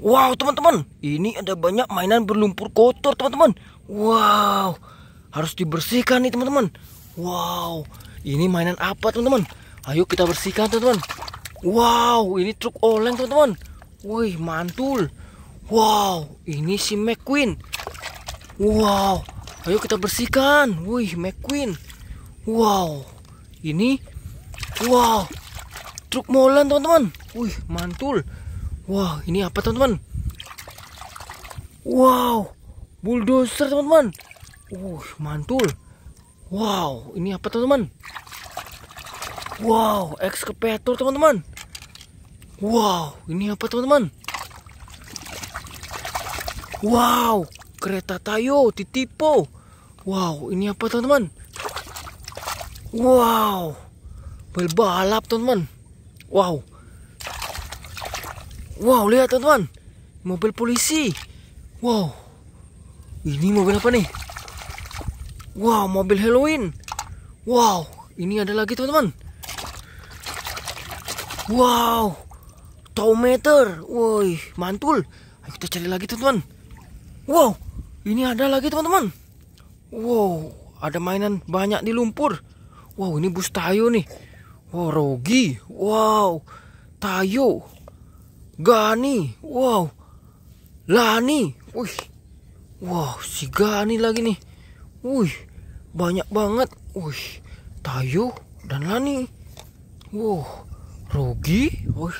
Wow teman-teman Ini ada banyak mainan berlumpur kotor teman-teman Wow Harus dibersihkan nih teman-teman Wow Ini mainan apa teman-teman Ayo kita bersihkan teman-teman Wow ini truk oleng teman-teman Wih mantul Wow ini si McQueen Wow Ayo kita bersihkan Wih McQueen Wow Ini Wow Truk molen teman-teman Wih mantul Wah ini apa teman-teman? Wow, bulldozer teman-teman. Uh, mantul. Wow, ini apa teman-teman? Wow, ekskavator teman-teman. Wow, ini apa teman-teman? Wow, kereta tayo titipo. Wow, ini apa teman-teman? Wow, bal balap teman-teman. Wow, Wow, lihat teman-teman. Mobil polisi. Wow. Ini mobil apa nih? Wow, mobil Halloween. Wow, ini ada lagi teman-teman. Wow. tomater, Woi, mantul. Ayo kita cari lagi teman-teman. Wow, ini ada lagi teman-teman. Wow, ada mainan banyak di lumpur. Wow, ini bus tayo nih. Wow, Rogi. Wow, tayo. Gani, wow. Lani, wih. Wow, si Gani lagi nih. Wih, banyak banget. Wih, Tayo dan Lani. Wow, Rogi. Wih.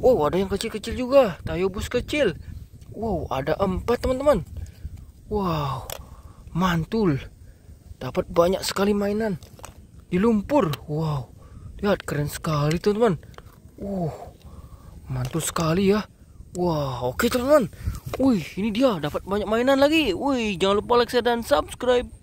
Wow, ada yang kecil-kecil juga. Tayo bus kecil. Wow, ada empat teman-teman. Wow, mantul. Dapat banyak sekali mainan. Di lumpur. Wow, lihat keren sekali teman-teman. Wow. Mantul sekali ya. Wah, oke okay, teman-teman. Wih, ini dia dapat banyak mainan lagi. Wih, jangan lupa like, share dan subscribe.